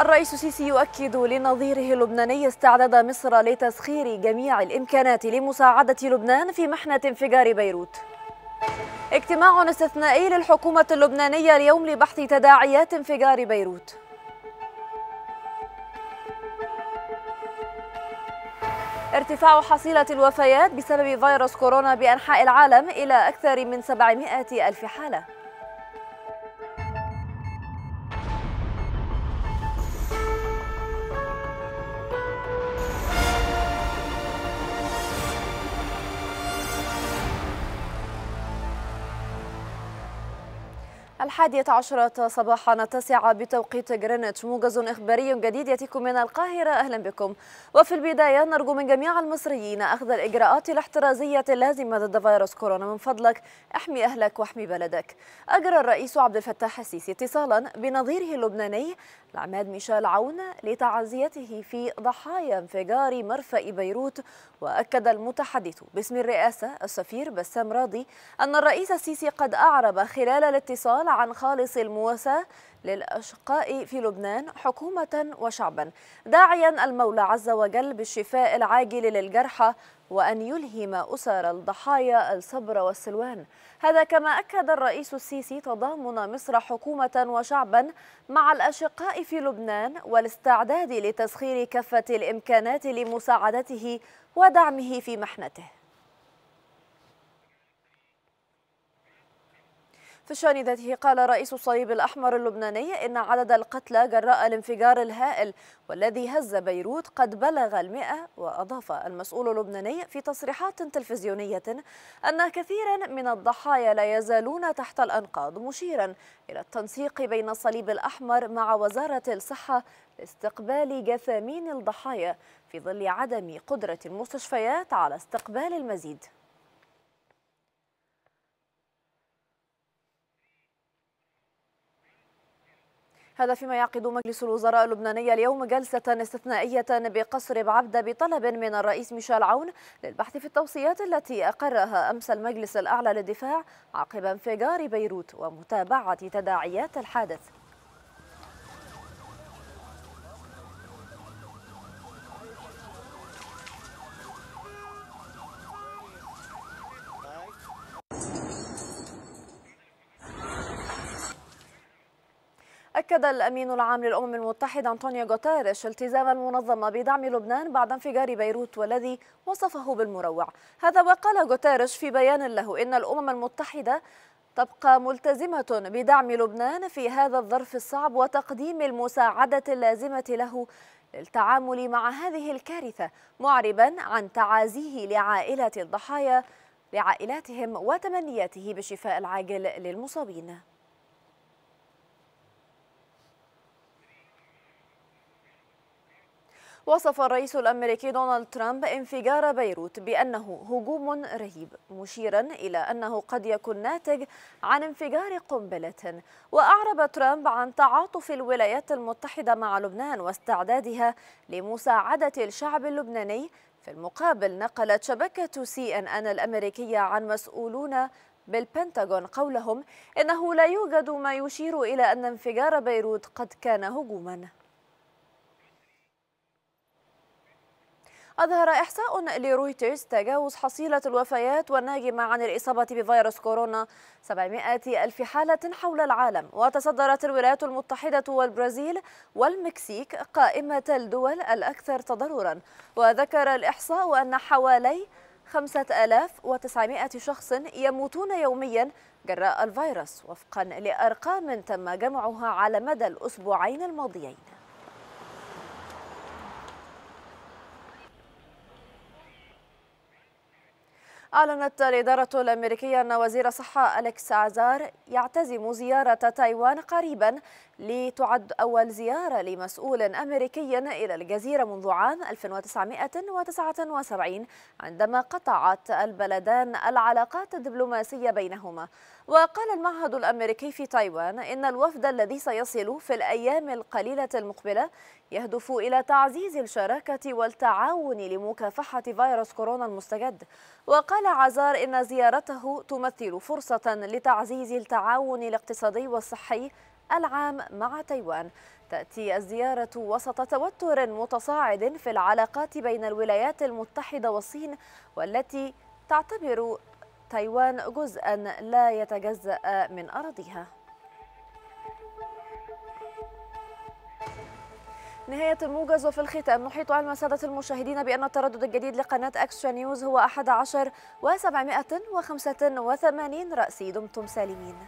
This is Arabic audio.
الرئيس السيسي يؤكد لنظيره اللبناني استعداد مصر لتسخير جميع الإمكانات لمساعدة لبنان في محنة انفجار بيروت اجتماع استثنائي للحكومة اللبنانية اليوم لبحث تداعيات انفجار بيروت ارتفاع حصيلة الوفيات بسبب فيروس كورونا بأنحاء العالم إلى أكثر من 700 ألف حالة الحادية عشرة صباحا التاسعة بتوقيت جرينتش موجز إخباري جديد يأتيكم من القاهرة أهلا بكم وفي البداية نرجو من جميع المصريين أخذ الإجراءات الاحترازية اللازمة ضد فيروس كورونا من فضلك احمي أهلك واحمي بلدك أجرى الرئيس عبد الفتاح السيسي اتصالا بنظيره اللبناني العماد ميشيل عون لتعزيته في ضحايا انفجار مرفأ بيروت وأكد المتحدث باسم الرئاسة السفير بسام راضي أن الرئيس السيسي قد أعرب خلال الاتصال عن خالص المواساة للأشقاء في لبنان حكومة وشعبا داعيا المولى عز وجل بالشفاء العاجل للجرحى وأن يلهم أسر الضحايا الصبر والسلوان هذا كما أكد الرئيس السيسي تضامن مصر حكومة وشعبا مع الأشقاء في لبنان والاستعداد لتسخير كافة الإمكانات لمساعدته ودعمه في محنته في الشان ذاته قال رئيس الصليب الأحمر اللبناني إن عدد القتلى جراء الانفجار الهائل والذي هز بيروت قد بلغ المئة وأضاف المسؤول اللبناني في تصريحات تلفزيونية أن كثيرا من الضحايا لا يزالون تحت الأنقاض مشيرا إلى التنسيق بين الصليب الأحمر مع وزارة الصحة لاستقبال جثامين الضحايا في ظل عدم قدرة المستشفيات على استقبال المزيد هذا فيما يعقد مجلس الوزراء اللبناني اليوم جلسة استثنائية بقصر بعبدة بطلب من الرئيس ميشيل عون للبحث في التوصيات التي أقرها أمس المجلس الأعلى للدفاع عقب انفجار بيروت ومتابعة تداعيات الحادث أكد الأمين العام للأمم المتحدة أنطونيو غوتيريش التزام المنظمة بدعم لبنان بعد انفجار بيروت والذي وصفه بالمروع هذا وقال غوتيريش في بيان له إن الأمم المتحدة تبقى ملتزمة بدعم لبنان في هذا الظرف الصعب وتقديم المساعدة اللازمة له للتعامل مع هذه الكارثة معربا عن تعازيه لعائلة الضحايا لعائلاتهم وتمنياته بشفاء العاجل للمصابين وصف الرئيس الأمريكي دونالد ترامب انفجار بيروت بأنه هجوم رهيب مشيرا إلى أنه قد يكون ناتج عن انفجار قنبلة وأعرب ترامب عن تعاطف الولايات المتحدة مع لبنان واستعدادها لمساعدة الشعب اللبناني في المقابل نقلت شبكة سي ان ان الأمريكية عن مسؤولون بالبنتاغون قولهم إنه لا يوجد ما يشير إلى أن انفجار بيروت قد كان هجوماً أظهر إحصاء لرويترز تجاوز حصيلة الوفيات والناجمة عن الإصابة بفيروس كورونا 700 ألف حالة حول العالم وتصدرت الولايات المتحدة والبرازيل والمكسيك قائمة الدول الأكثر تضررا وذكر الإحصاء أن حوالي 5900 شخص يموتون يوميا جراء الفيروس وفقا لأرقام تم جمعها على مدى الأسبوعين الماضيين أعلنت الإدارة الأمريكية أن وزير الصحة أليكس عزار يعتزم زيارة تايوان قريبا لتعد أول زيارة لمسؤول أمريكي إلى الجزيرة منذ عام 1979 عندما قطعت البلدان العلاقات الدبلوماسية بينهما وقال المعهد الأمريكي في تايوان إن الوفد الذي سيصل في الأيام القليلة المقبلة يهدف إلى تعزيز الشراكة والتعاون لمكافحة فيروس كورونا المستجد وقال قال عزار إن زيارته تمثل فرصة لتعزيز التعاون الاقتصادي والصحي العام مع تايوان تأتي الزيارة وسط توتر متصاعد في العلاقات بين الولايات المتحدة والصين والتي تعتبر تايوان جزءا لا يتجزأ من أراضيها نهاية الموجز وفي الختام نحيط علم سادة المشاهدين بأن التردد الجديد لقناة أكسترا نيوز هو 11 و785 رأسي دمتم سالمين